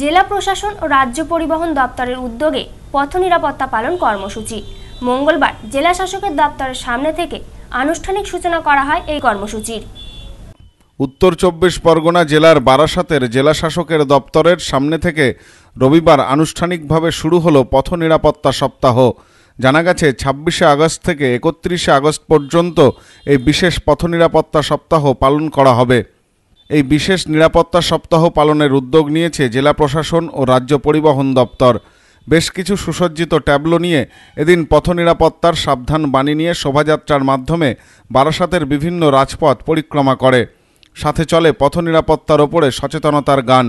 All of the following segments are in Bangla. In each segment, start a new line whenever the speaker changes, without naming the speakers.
জেলা প্রশাসন ও রাজ্য পরিবহন দপ্তরের উদ্যোগে পথ নিরাপত্তা পালন কর্মসূচি মঙ্গলবার জেলা শাসকের দপ্তরের সামনে থেকে আনুষ্ঠানিক সূচনা করা হয় এই কর্মসূচির
উত্তর চব্বিশ পরগনা জেলার বারাসাতের জেলা শাসকের দপ্তরের সামনে থেকে রবিবার আনুষ্ঠানিকভাবে শুরু হলো পথ নিরাপত্তা সপ্তাহ জানা গেছে ছাব্বিশে আগস্ট থেকে একত্রিশে আগস্ট পর্যন্ত এই বিশেষ পথ নিরাপত্তা সপ্তাহ পালন করা হবে এই বিশেষ নিরাপত্তা সপ্তাহ পালনের উদ্যোগ নিয়েছে জেলা প্রশাসন ও রাজ্য পরিবহন দপ্তর বেশ কিছু সুসজ্জিত ট্যাবলো নিয়ে এদিন পথ নিরাপত্তার সাবধান বাণী নিয়ে শোভাযাত্রার মাধ্যমে বারাসাতের বিভিন্ন রাজপথ পরিক্রমা করে সাথে চলে পথ নিরাপত্তার ওপরে সচেতনতার গান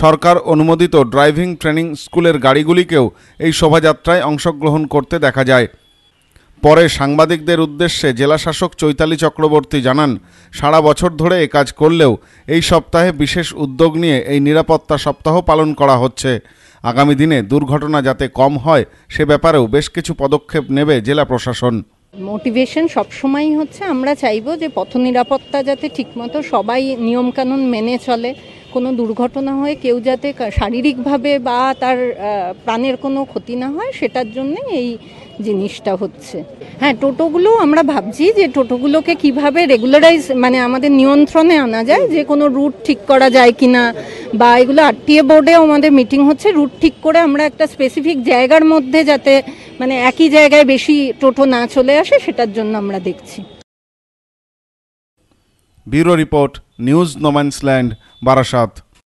সরকার অনুমোদিত ড্রাইভিং ট্রেনিং স্কুলের গাড়িগুলিকেও এই শোভাযাত্রায় অংশগ্রহণ করতে দেখা যায় পরে সাংবাদিকদের উদ্দেশ্যে জেলাশাসক চৈতালি চক্রবর্তী জানান সারা বছর ধরে এ কাজ করলেও এই সপ্তাহে বিশেষ উদ্যোগ নিয়ে এই নিরাপত্তা সপ্তাহ পালন করা হচ্ছে আগামী দিনে দুর্ঘটনা যাতে কম হয় সে ব্যাপারেও বেশ কিছু পদক্ষেপ নেবে জেলা প্রশাসন
মোটিভেশন সবসময়ই হচ্ছে আমরা চাইব যে পথ নিরাপত্তা যাতে ঠিকমতো সবাই নিয়মকানুন মেনে চলে কোনো দুর্ঘটনা হয়ে কেউ যাতে শারীরিকভাবে বা তার প্রাণের কোনো ক্ষতি না হয় সেটার জন্য এই জিনিসটা হচ্ছে হ্যাঁ টোটোগুলো আমরা ভাবছি যে টোটোগুলোকে কিভাবে রেগুলারাইজ মানে আমাদের নিয়ন্ত্রণে আনা যায় যে কোনো রুট ঠিক করা যায় কি না বা এগুলো আরটিএ বোর্ডেও আমাদের মিটিং হচ্ছে রুট ঠিক করে আমরা একটা স্পেসিফিক জায়গার মধ্যে যাতে মানে একই জায়গায় বেশি টোটো না চলে আসে সেটার জন্য আমরা দেখছি
bureau report news no man's land Barasat